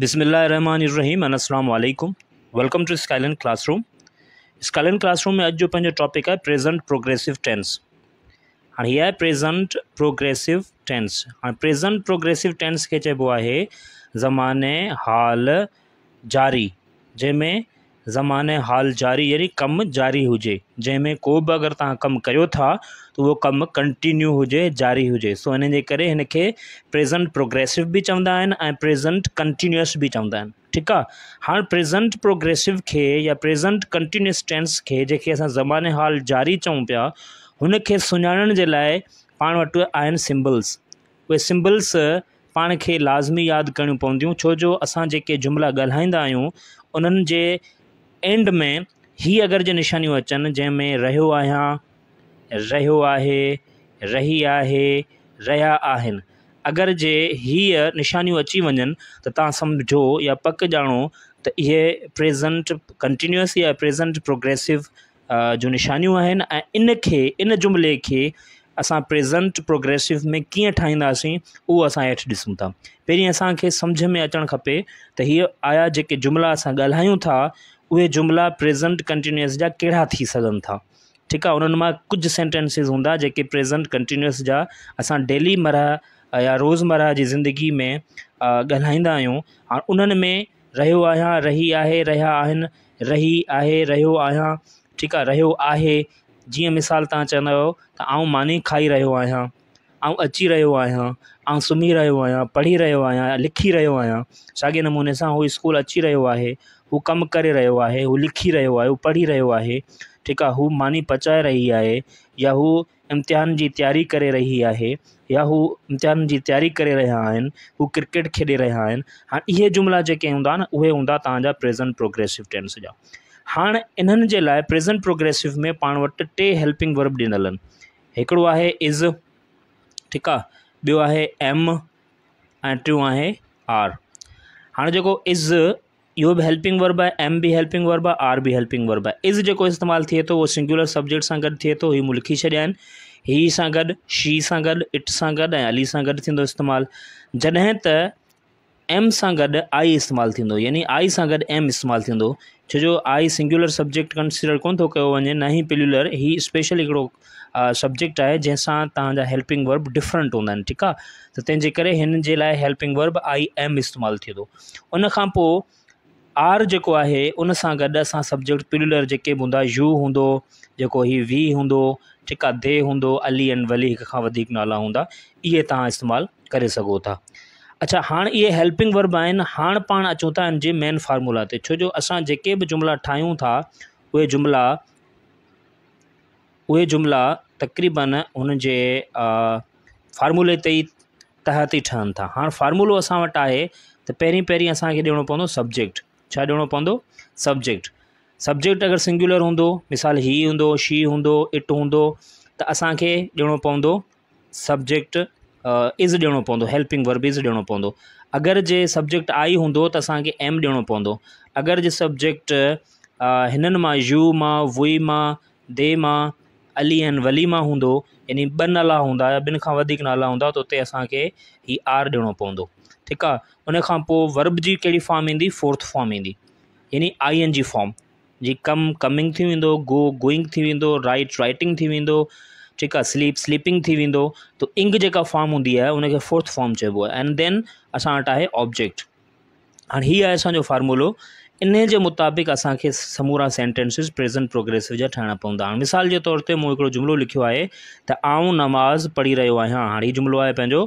बिसमीम अल्लाम welcome to Skyline classroom Skyline classroom में आज जो पंजो टॉपिक है प्रेजेंट प्रोग्रेसिव टेंस हाँ यह प्रेजेंट प्रोग्रेसिव टेंस हाँ प्रेजेंट प्रोग्रेसिव टेंस के चइबो है ज़माने हाल जारी जैमें ज़माने हाल ज़ारी यानी कमु ज़ारी हुजे जंहिं को बि अगरि तव्हां कमु कयो था त उहो कमु कंटिन्यू हुजे ज़ारी हुजे सो हिन जे करे हिनखे प्रेसेंट प्रोग्रेसिव बि चवंदा आहिनि ऐं प्रेसेंट कंटिन्यूअस बि चवंदा आहिनि ठीकु आहे हाणे प्रेसेंट प्रोग्रेसिव खे या प्रेज़ेंट कंटिन्यूस टेंस खे जेके असां ज़माने हाल ज़ारी चऊं पिया हुनखे सुञाणण जे लाइ पाण वटि आहिनि सिम्बल्स उहे सिम्बल्स पाण खे लाज़मी यादि करणियूं पवंदियूं छो जो असां जेके जुमिला ॻाल्हाईंदा आहियूं उन्हनि जे एंड में ही अगरि जे निशानियूं अचनि जंहिंमें रहियो आहियां रहियो आहे रही आहे रहिया आहिनि अगरि जे हीअ निशानियूं अची वञनि त तव्हां सम्झो या पक ॼाणो त इहे प्रेजेंट कंटिन्यूअस या प्रेज़ेंट प्रोग्रेसिव जो निशानियूं आहिनि ऐं इन खे इन जुमिले खे असां प्रेजेंट प्रोग्रेसिव में कीअं ठाहींदासीं उहो असां हेठि ॾिसूं था पहिरीं असांखे सम्झि में अचणु खपे त हीअ आया जेके जुमिला असां ॻाल्हायूं था उहे जुमिला प्रेज़ेंट कंटिन्यूअस जा कहिड़ा थी सघनि था ठीकु आहे उन्हनि मां कुझु सेंटैंसेस हूंदा जेके प्रेज़ेंट कंटिन्यूअस जा असां डेली मरह या रोज़मरह जी ज़िंदगी में ॻाल्हाईंदा आहियूं ऐं उन्हनि में रहियो आहियां रही आहे रहिया आहिनि रही आहे रहियो आहियां ठीकु आहे रहियो आहे जीअं मिसाल तव्हां चवंदा आहियो त आउं मानी खाई रहियो आहियां ऐं अची रहियो आहियां ऐं सुम्ही रहियो आहियां पढ़ी रहियो आहियां लिखी रहियो आहियां साॻे नमूने सां हू स्कूल अची रहियो आहे हू कमु करे रहियो आहे हू लिखी रहियो आहे हू पढ़ी रहियो आहे ठीकु आहे हू मानी पचाए रही आहे या हू इम्तिहान जी तयारी करे रही आहे या हू इम्तिहान जी तयारी करे रहिया आहिनि हू क्रिकेट खेॾे रहिया आहिनि हाणे इहे जुमिला जेके हूंदा न उहे हूंदा तव्हांजा प्रेज़ेंट प्रोग्रेसिव टेंस जा हाणे इन्हनि जे लाइ प्रेज़ेंट प्रोग्रेसिव में पाण वटि टे हेल्पिंग वर्ब ॾिनल आहिनि हिकिड़ो आहे इज़ ठीकु आहे ॿियो आहे एम ऐं टियों आहे आर हाणे जेको इज़ यू भी हेल्पिंग वर्ब है एम भी हेल्पिंग तो तो वर्ब आहे आर भी हेल्पिंग वर्ब है इज़ जो इस्तेमाल थिए थो उहो सिंगुलर सब्जेक्ट से गॾु थिए थो हीउ मूं लिखी छॾिया आहिनि ही सां गॾु शी सां गॾु इट से गॾु अली से गॾु थींदो इस्तेमालु जॾहिं त एम से गड आई इस्तेमाल थींदो यानी आई से गॾु एम इस्तेमाल थींदो आई सिंगुलर सब्जेक्ट कंसिडर को वे ना ही न पिल्युलर ही स्पेशल हिकिड़ो सब्जेक्ट है जैसा तव्हांजा हेल्पिंग वर्ब डिफरेंट हूंदा ठीक है आहे त तंहिंजे हेल्पिंग वर्ब आई एम इस्तेमालु थींदो उनखां पोइ आर जो है उन सां सब्जेक्ट प्लूलर जेके बि यू हों जेको ही वी हूंदो ठीक आहे दे हूंदो अली एंड वली एक खां नाला हूंदा ये तव्हां इस्तेमालु करे सघो था अच्छा हाँ ये हेल्पिंग वर्ब आहिनि हाणे पाण अचूं था हिन मेन फार्मूला ते छो जो असां जेके बि जुमिला ठाहियूं था उहे जुमिला उहे जुमिला तक़रीबन उनके जे फार्मूले ते तहत ई ठहनि था हाणे फार्मूलो अस वटि आहे त पहिरीं पहिरीं सब्जेक्ट छा ॾियणो पवंदो सब्जेक्ट सब्जेक्ट अगरि सिंगुलर हूंदो मिसाल ही हूंदो शी हूंदो इट हूंदो त असांखे ॾियणो पवंदो सब्जेक्ट इज़ ॾियणो पवंदो हेल्पिंग वर्ब इज़ ॾियणो पवंदो अगरि जे सब्जेक्ट आई हूंदो त असांखे एम ॾियणो पवंदो अगरि जे सब्जेक्ट हिननि मां यू मां वुई मां दे मां अली ऐं वली मां हूंदो यानी ॿ नाला हूंदा हुआ ॿिनि खां वधीक नाला हूंदा त उते असांखे ही आर ॾियणो पवंदो ठीकु आहे उनखां पोइ वर्ब जी कहिड़ी फॉर्म ईंदी फोर्थ फॉर्म ईंदी यानी आई एन जी फॉर्म जी कम कमिंग थी वेंदो गोइंग थी वेंदो राइट राइटिंग थी वेंदो ठीकु आहे स्लीप स्लीपिंग थी वेंदो त इंग जेका फॉर्म हूंदी आहे उन फोर्थ फॉर्म चइबो आहे एंड देन असां वटि आहे ऑब्जेक्ट हाणे हीअ आहे असांजो फॉर्मुलो इन जे मुताबिक़ असांखे समूरा सेंटेंसिस प्रेज़ेंट प्रोग्रेसिव जा ठाहिणा पवंदा मिसाल जे तौर ते मूं हिकिड़ो जुमिलो लिखियो आहे त आउं नमाज़ पढ़ी रहियो आहियां हाणे इहो जुमिलो आहे पंहिंजो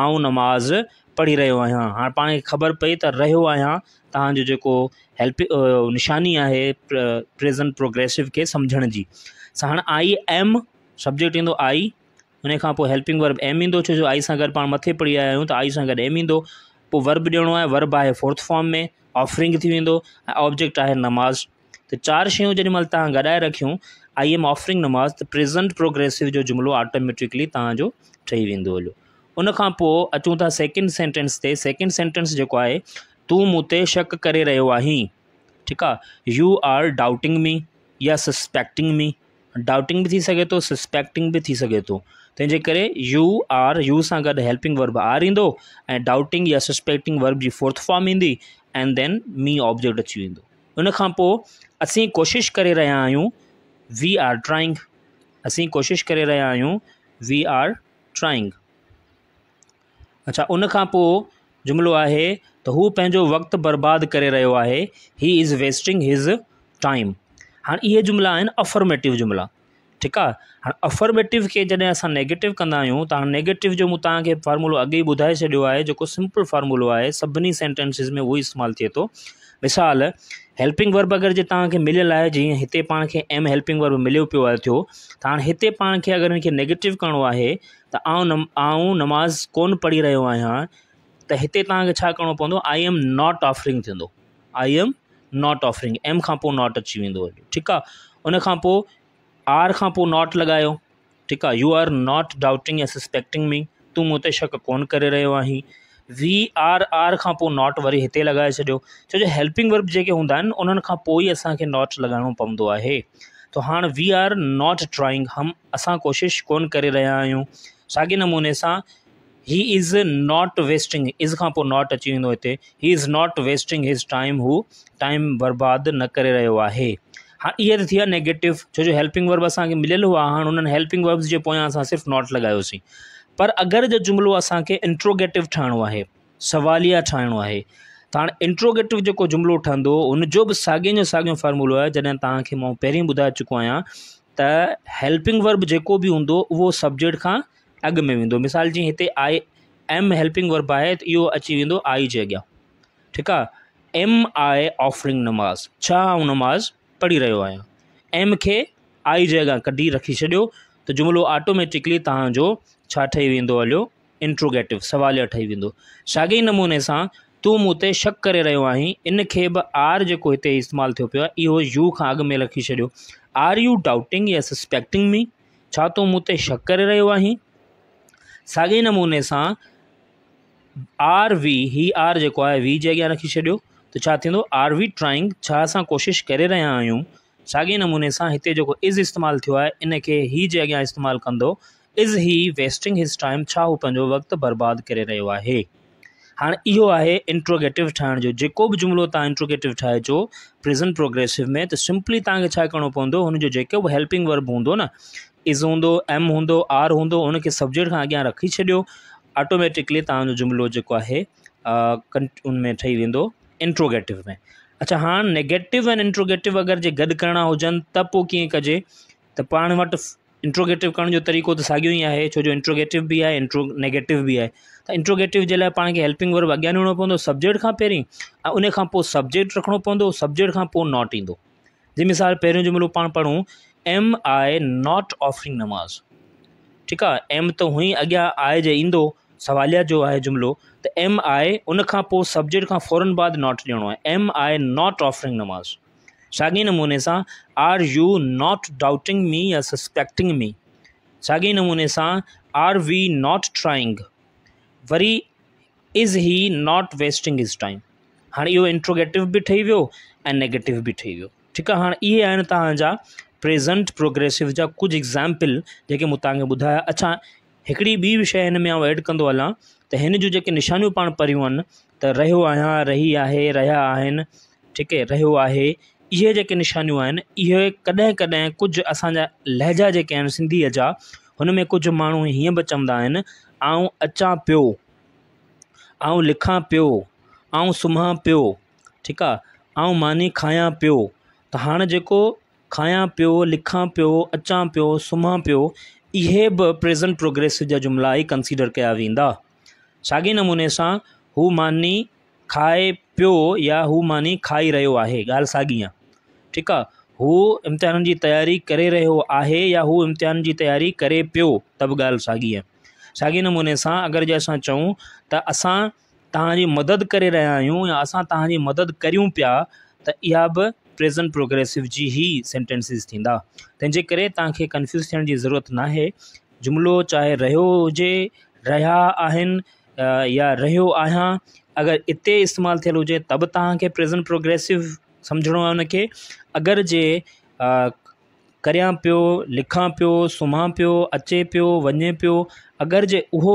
आऊं नमाज़ पढ़ी रो आहियां हाणे पाण ख़बर पई तो रो आहियां तव्हांजो हेल्प निशानी है प्रेज़ेंट प्रोग्रेसिव के समझण की हाँ आई एम सब्जेक्ट इन आई हुन हेल्पिंग वर्ब एम ईंदो छो आई से गॾु पा मथे पढ़ी आया तो आई से गॾु एम इन वर्ब दियण है वर्ब है फोर्थ फॉर्म में ऑफरिंग ऑब्जेक्ट है नमाज़ चार चारि जी जेॾीमहिल तुम गॾाए रखियूं आई एम ऑफरिंग नमाज़ तो प्रेज़ेंट प्रोग्रेसिव जो जुमिलो ऑटोमेटिकली तुम ठही वो हलो उन खां पोइ अचूं था सेकेंड सेंटेंस ते सेकेंड सेंटेंस जेको आहे तूं मूं ते शक करे रहियो आहीं ठीकु आहे यू आर डाउटिंग मी या सस्पेक्टिंग मी डाउटिंग बि थी सघे थो सस्पेक्टिंग बि थी सघे थो तंहिंजे करे यू आर यू सां गॾु हेल्पिंग वर्ब आर ईंदो ऐं डाउटिंग या सस्पेक्टिंग वर्ब जी फोर्थ फॉर्म ईंदी एंड देन मी ऑब्जेक्ट अची वेंदो उन खां पोइ असीं कोशिशि करे रहिया आहियूं वी आर ट्राइंग असीं कोशिशि करे रहिया आहियूं वी आर ट्राइंग अच्छा उन जुमिलो है त हू पंहिंजो वक़्तु बर्बाद कर रो है he is wasting his time हाँ ये जुमिला अफर्मेटिव जुमिला ठीक है हाँ अफर्मेटिव के जैसे अस नेगेटिव कंदा तो हाँ नेगेटिव जो तक तव्हांखे अगे ही बुधा छोड़ो है जो सिंपल फार्मुलो है सभी सेंटेंसिस में वो इस्तेमाल थे तो मिसाल हेल्पिंग वर्ब अगर जो तव्हांखे मिलियल आहे जीअं हिते पाण एम हेल्पिंग वर्ब मिले पो थियो त हाणे हिते पाण अगर अगरि नेगेटिव करिणो है त आउं नमाज़ को पढ़ी रो तो त हिते तव्हांखे I am not offering I am not offering am खां नॉट अची वो ठीक उन आर का नॉट लगा ठीक यू आर नॉट डाउटिंग या सस्पेक्टिंग मी तू मूं शक को करे रहियो आहीं वी आर आर खां पोइ नॉट वरी हिते लॻाए छॾियो छो जो हेल्पिंग वर्ब जेके हूंदा आहिनि उन्हनि खां पोइ ई असांखे नॉट लॻाइणो पवंदो आहे त हाणे वी आर नॉट ट्राइंग हम असां कोशिशि कोन करे रहिया आहियूं साॻे नमूने सां ही इज़ नॉट वेस्टिंग इज़ खां पोइ नॉट अची वेंदो हिते he is not wasting his time हू टाइम बर्बादु न करे रहियो आहे हा इहे त थी नेगेटिव नैगेटिव छो जो हेल्पिंग वर्ब असांखे मिलियलु हुआ हाणे हुननि हेल्पिंग वर्ब्स जे पोयां असां सिर्फ़ु नॉट लॻायोसीं पर अगरि जो जुमिलो असांखे इंट्रोगेटिव ठाहिणो आहे सवालिया ठाहिणो आहे त हाणे इंट्रोगेटिव जेको जुमिलो ठहंदो हुनजो बि साॻे जो साॻियो फॉर्मुलो आहे जॾहिं तव्हांखे मां पहिरीं ॿुधाए चुको आहियां त हेल्पिंग वर्ब जेको बि हूंदो उहो सब्जेक्ट खां अॻु में वेंदो मिसाल जीअं हिते आई एम हेल्पिंग वर्ब आहे त इहो अची वेंदो आई जे अॻियां ठीकु आहे एम आहे ऑफरिंग नमाज़ छा आऊं नमाज़ पढ़ी रहियो आहियां एम खे आई जे अॻियां कढी रखी छॾियो त जुमिलो ऑटोमेटिकली तव्हांजो ठही वेंदो हलियो इंट्रोगेटिव सवाल ठही वो सागे नमूने सां तूं मूं शक कर रो आहीं इन खे आर जो हिते इस्तेमालु थियो पियो आहे इहो यू का अग में रखी छोड़ो आर यू डाउटिंग या सस्पेक्टिंग मी तू तूं शक कर रो आहीं साॻे नमूने सां आर वी ही आर जो है वी के अगर रखी छॾियो तो आर वी ट्राइंग छा असां कोशिशि करे रहिया आहियूं नमूने से इतने जो इज़ इस्तेमाल थियो आहे इन खे ही जे अॻियां इस्तेमालु कंदो इज़ ही वेस्टिंग हिज़ टाइम छा हू पंहिंजो वक़्तु बर्बादु करे रहियो आहे हाणे इहो आहे इंट्रोगेटिव ठाहिण जो जेको बि जुमिलो तव्हां इंट्रोगेटिव ठाहिजो प्रेज़ेंट प्रोग्रेसिव में त सिंपली तव्हांखे छा करिणो पवंदो हुन जो जेको बि हेल्पिंग वर्ब हूंदो न इज़ हूंदो एम हूंदो आर हूंदो हुनखे सब्जेक्ट खां अॻियां रखी छॾियो ऑटोमेटिकली तव्हांजो जुमिलो जेको आहे कंट उन में ठही वेंदो इंट्रोगेटिव में अच्छा हाणे नेगेटिव ऐं इंट्रोगेटिव अगरि जे गॾु करिणा हुजनि त पोइ कीअं कजे त पाण वटि इंट्रोगेटिव करण जो तरीक़ो त साॻियो ई आहे छो जो इंट्रोगेटिव बि आहे इंट्रो नेगेटिव बि आहे त इंट्रोगेटिव जे लाइ पाण खे हेल्पिंग वर्क अॻियां ॾियणो पवंदो सब्जेक्ट खां पहिरीं ऐं उनखां पोइ सब्जेक्ट रखणो पवंदो सब्जेक्ट खां पोइ नॉट ईंदो जीअं मिसाल पहिरियों जुमिलो पाण पढ़ूं एम आए नॉट ऑफरिंग नमाज़ ठीकु आहे एम त हुई ई अॻियां आहे जे ईंदो सवालिया जो आहे जुमिलो त एम आहे उन खां पोइ सब्जेक्ट खां फौरन बाद नॉट ॾियणो आहे एम आए नॉट ऑफरिंग नमाज़ साॻे नमूने सां are you not doubting me या सस्पेक्टिंग मी साॻे नमूने सां आर वी नॉट ट्राइंग वरी is he not wasting is time हाणे इहो इंट्रोगेटिव बि ठही वियो ऐं नेगेटिव बि ठही वियो ठीकु आहे हाणे इहे आहिनि तव्हांजा प्रेज़ेंट प्रोग्रेसिव जा कुझु एग्ज़ाम्पल जेके मूं तव्हांखे ॿुधाया अच्छा हिकिड़ी ॿी शइ हिन में आउं एड कंदो हलां त हिन जूं जेके निशानियूं पाण पढ़ियूं आहिनि त रहियो आहियां रही आहे रहिया आहिनि ठीकु आहे रहियो आहे इहे जेके निशानियूं आहिनि इहे कॾहिं कॾहिं कुझु असांजा लहिजा जेके आहिनि सिंधीअ जा हुन में कुझु माण्हू हीअं बि चवंदा आहिनि ऐं अचां पियो ऐं लिखां पियो ऐं सुम्हां पियो ठीकु आहे ऐं मानी खायां पियो त हाणे जेको खायां पियो लिखां पियो अचां पियो सुम्हां पियो इहे बि प्रेज़ेंट प्रोग्रेस जा जुमिला ई कंसीडर कया वेंदा साॻे नमूने सां हू मानी खाए पियो या हू मानी खाई रहियो आहे ॻाल्हि साॻी आहे ठीक आहे हू इम्तिहान की तैयारी कर रो है या हू इम्तिहान की तयारी करे पो तब बि सागी साॻी आहे नमूने से अगर जो अस चऊं त असां तव्हांजी मदद कर रहा आहियूं या अस तव्हांजी मदद करियूं पिया त इहा बि प्रेज़ेंट प्रोग्रेसिव जी ई सेंटेंसिस थींदा कर करे तव्हांखे कंफ्यूज़ थियण जी जुमलो चाहे रो हो रहा या रो आहियां अगर इतने इस्तेमाल थे हुए तब बि तव्हांखे प्रेज़ेंट प्रोग्रेसिव समझण आहे हुनखे अगरि जे करियां पियो लिखां पियो सुम्हां पियो अचे पियो वञे पियो अगरि जे उहो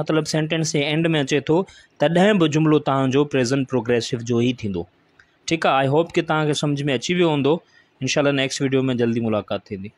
मतिलबु सेंटेंस जे एंड में अचे थो तॾहिं बि जुमिलो तव्हांजो प्रेज़ेंट प्रोग्रेसिव जो ई थींदो ठीकु आहे आई होप की तव्हांखे सम्झ में अची वियो हूंदो इनशाला नेक्स्ट वीडियो में जल्दी मुलाक़ात थींदी